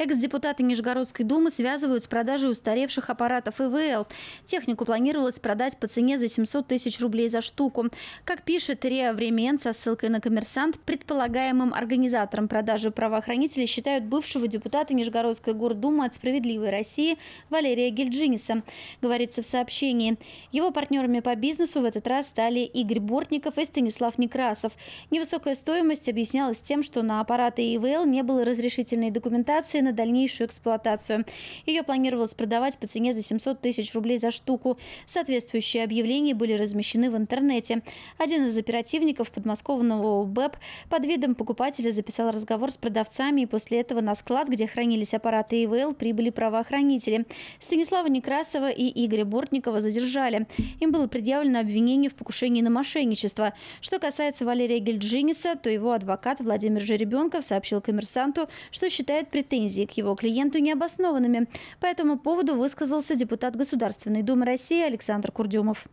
Экс-депутаты Нижегородской думы связывают с продажей устаревших аппаратов ИВЛ. Технику планировалось продать по цене за 700 тысяч рублей за штуку. Как пишет РИА «Времен» со ссылкой на коммерсант, предполагаемым организатором продажи правоохранители считают бывшего депутата Нижегородской гордумы от «Справедливой России» Валерия Гельджиниса, говорится в сообщении. Его партнерами по бизнесу в этот раз стали Игорь Бортников и Станислав Некрасов. Невысокая стоимость объяснялась тем, что на аппараты ИВЛ не было разрешительной документации на дальнейшую эксплуатацию. Ее планировалось продавать по цене за 700 тысяч рублей за штуку. Соответствующие объявления были размещены в интернете. Один из оперативников подмосковного БЭП под видом покупателя записал разговор с продавцами, и после этого на склад, где хранились аппараты ИВЛ, прибыли правоохранители. Станислава Некрасова и Игоря Бортникова задержали. Им было предъявлено обвинение в покушении на мошенничество. Что касается Валерия Гельджиниса, то его адвокат Владимир Жеребенков сообщил коммерсанту, что считает претензии претензий к его клиенту необоснованными. По этому поводу высказался депутат Государственной Думы России Александр Курдюмов.